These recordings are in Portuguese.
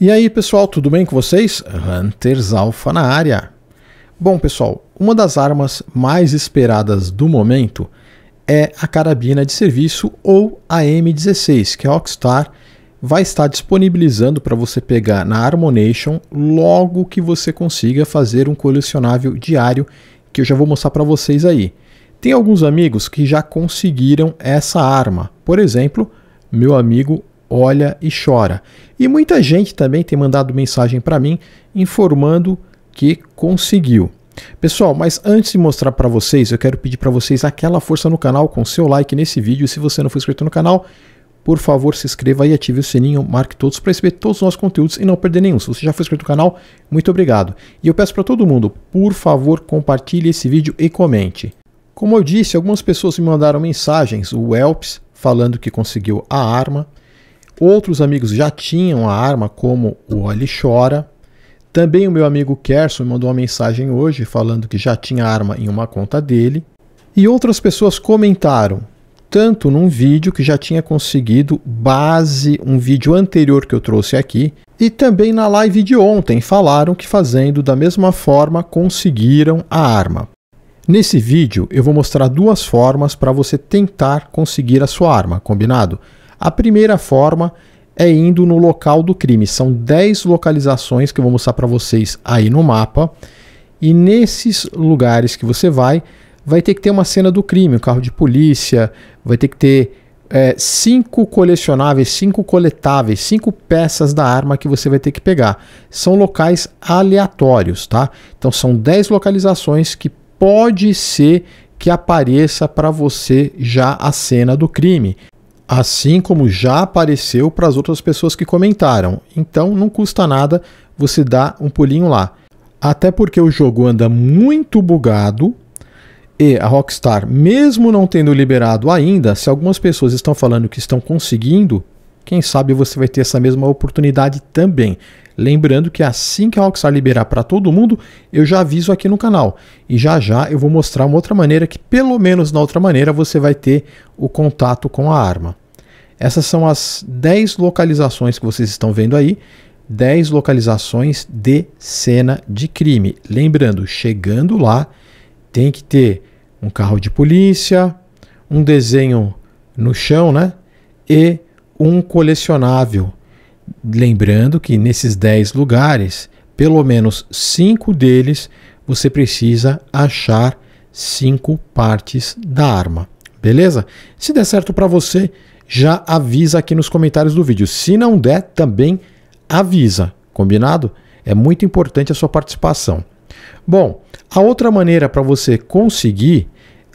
E aí, pessoal, tudo bem com vocês? Hunters Alpha na área. Bom, pessoal, uma das armas mais esperadas do momento é a carabina de serviço ou a M16, que a Rockstar vai estar disponibilizando para você pegar na Harmonation logo que você consiga fazer um colecionável diário, que eu já vou mostrar para vocês aí. Tem alguns amigos que já conseguiram essa arma. Por exemplo, meu amigo olha e chora. E muita gente também tem mandado mensagem para mim informando que conseguiu. Pessoal, mas antes de mostrar para vocês, eu quero pedir para vocês aquela força no canal com seu like nesse vídeo. Se você não for inscrito no canal, por favor, se inscreva e ative o sininho, marque todos para receber todos os nossos conteúdos e não perder nenhum. Se você já foi inscrito no canal, muito obrigado. E eu peço para todo mundo, por favor, compartilhe esse vídeo e comente. Como eu disse, algumas pessoas me mandaram mensagens, o Elps falando que conseguiu a arma, Outros amigos já tinham a arma, como o Olhe Chora. Também o meu amigo Kerson me mandou uma mensagem hoje falando que já tinha arma em uma conta dele. E outras pessoas comentaram, tanto num vídeo que já tinha conseguido base, um vídeo anterior que eu trouxe aqui, e também na live de ontem falaram que fazendo da mesma forma conseguiram a arma. Nesse vídeo eu vou mostrar duas formas para você tentar conseguir a sua arma, combinado? A primeira forma é indo no local do crime. São 10 localizações que eu vou mostrar para vocês aí no mapa. E nesses lugares que você vai, vai ter que ter uma cena do crime, um carro de polícia, vai ter que ter é, cinco colecionáveis, cinco coletáveis, cinco peças da arma que você vai ter que pegar. São locais aleatórios, tá? Então são 10 localizações que pode ser que apareça para você já a cena do crime. Assim como já apareceu para as outras pessoas que comentaram. Então não custa nada você dar um pulinho lá. Até porque o jogo anda muito bugado e a Rockstar, mesmo não tendo liberado ainda, se algumas pessoas estão falando que estão conseguindo, quem sabe você vai ter essa mesma oportunidade também. Lembrando que assim que a Rockstar liberar para todo mundo, eu já aviso aqui no canal. E já já eu vou mostrar uma outra maneira que pelo menos na outra maneira você vai ter o contato com a arma. Essas são as 10 localizações que vocês estão vendo aí. 10 localizações de cena de crime. Lembrando, chegando lá, tem que ter um carro de polícia, um desenho no chão, né? E um colecionável. Lembrando que nesses 10 lugares, pelo menos 5 deles, você precisa achar 5 partes da arma. Beleza? Se der certo para você, já avisa aqui nos comentários do vídeo. Se não der, também avisa, combinado? É muito importante a sua participação. Bom, a outra maneira para você conseguir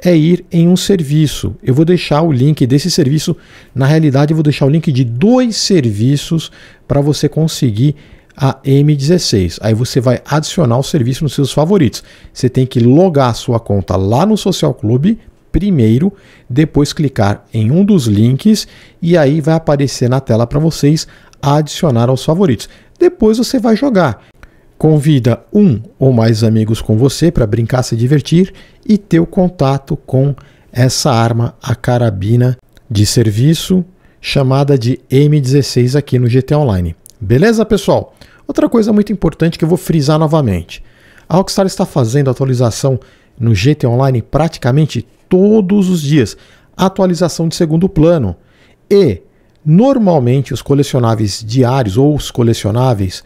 é ir em um serviço. Eu vou deixar o link desse serviço, na realidade, eu vou deixar o link de dois serviços para você conseguir a M16. Aí você vai adicionar o serviço nos seus favoritos. Você tem que logar a sua conta lá no Social Club primeiro, depois clicar em um dos links e aí vai aparecer na tela para vocês adicionar aos favoritos. Depois você vai jogar. Convida um ou mais amigos com você para brincar, se divertir e ter o contato com essa arma, a carabina de serviço, chamada de M16 aqui no GT Online. Beleza, pessoal? Outra coisa muito importante que eu vou frisar novamente. A Rockstar está fazendo atualização no GT Online praticamente todos os dias. Atualização de segundo plano. E, normalmente, os colecionáveis diários ou os colecionáveis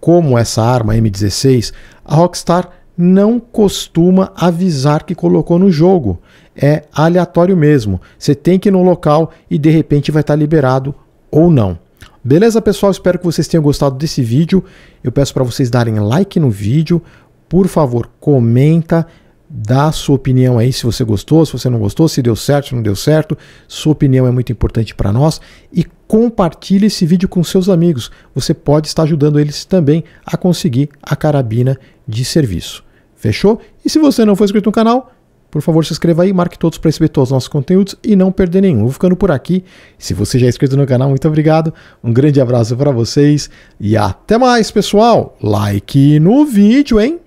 como essa arma M16, a Rockstar não costuma avisar que colocou no jogo. É aleatório mesmo. Você tem que ir no local e de repente vai estar liberado ou não. Beleza, pessoal? Espero que vocês tenham gostado desse vídeo. Eu peço para vocês darem like no vídeo. Por favor, comenta, dá a sua opinião aí se você gostou, se você não gostou, se deu certo, se não deu certo. Sua opinião é muito importante para nós. E compartilhe esse vídeo com seus amigos. Você pode estar ajudando eles também a conseguir a carabina de serviço. Fechou? E se você não for inscrito no canal, por favor, se inscreva aí, marque todos para receber todos os nossos conteúdos e não perder nenhum. Vou ficando por aqui. Se você já é inscrito no canal, muito obrigado. Um grande abraço para vocês e até mais, pessoal. Like no vídeo, hein?